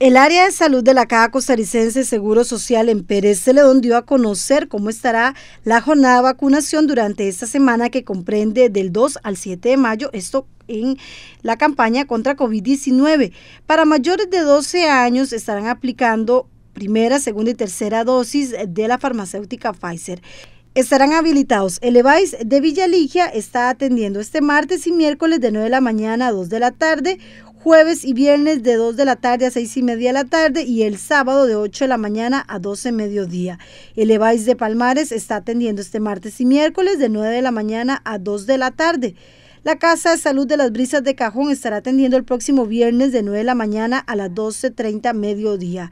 El área de salud de la Caja Costarricense Seguro Social en Pérez Celedón dio a conocer cómo estará la jornada de vacunación durante esta semana que comprende del 2 al 7 de mayo, esto en la campaña contra COVID-19. Para mayores de 12 años estarán aplicando primera, segunda y tercera dosis de la farmacéutica Pfizer estarán habilitados. El EVAIS de Villa Ligia está atendiendo este martes y miércoles de 9 de la mañana a 2 de la tarde, jueves y viernes de 2 de la tarde a 6 y media de la tarde y el sábado de 8 de la mañana a 12 mediodía. El EVAIS de Palmares está atendiendo este martes y miércoles de 9 de la mañana a 2 de la tarde. La Casa de Salud de las Brisas de Cajón estará atendiendo el próximo viernes de 9 de la mañana a las 12.30 mediodía.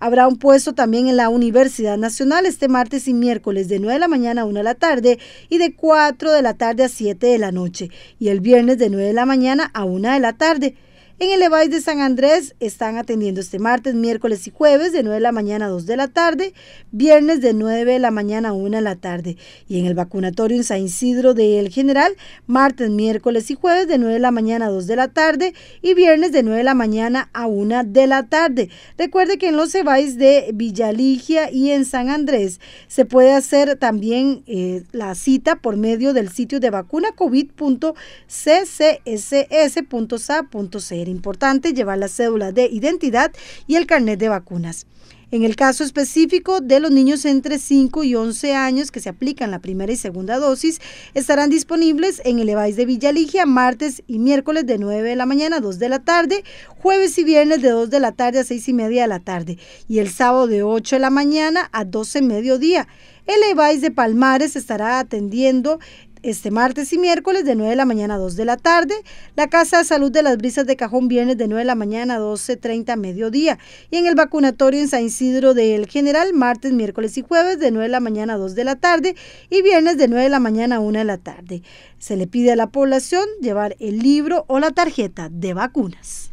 Habrá un puesto también en la Universidad Nacional este martes y miércoles de 9 de la mañana a 1 de la tarde y de 4 de la tarde a 7 de la noche y el viernes de 9 de la mañana a 1 de la tarde. En el EVAIS de San Andrés están atendiendo este martes, miércoles y jueves de 9 de la mañana a 2 de la tarde, viernes de 9 de la mañana a 1 de la tarde. Y en el vacunatorio en San Isidro de El General, martes, miércoles y jueves de 9 de la mañana a 2 de la tarde y viernes de 9 de la mañana a 1 de la tarde. Recuerde que en los EVAIS de Villaligia y en San Andrés se puede hacer también eh, la cita por medio del sitio de vacunacovid.ccss.sa.cl era importante llevar la cédula de identidad y el carnet de vacunas. En el caso específico de los niños entre 5 y 11 años que se aplican la primera y segunda dosis, estarán disponibles en el EVAIS de Ligia martes y miércoles de 9 de la mañana a 2 de la tarde, jueves y viernes de 2 de la tarde a 6 y media de la tarde y el sábado de 8 de la mañana a 12 mediodía. El EVAIS de Palmares estará atendiendo este martes y miércoles de 9 de la mañana a 2 de la tarde, la Casa de Salud de las Brisas de Cajón viernes de 9 de la mañana a 12.30 mediodía y en el vacunatorio en San Isidro del General martes, miércoles y jueves de 9 de la mañana a 2 de la tarde y viernes de 9 de la mañana a 1 de la tarde. Se le pide a la población llevar el libro o la tarjeta de vacunas.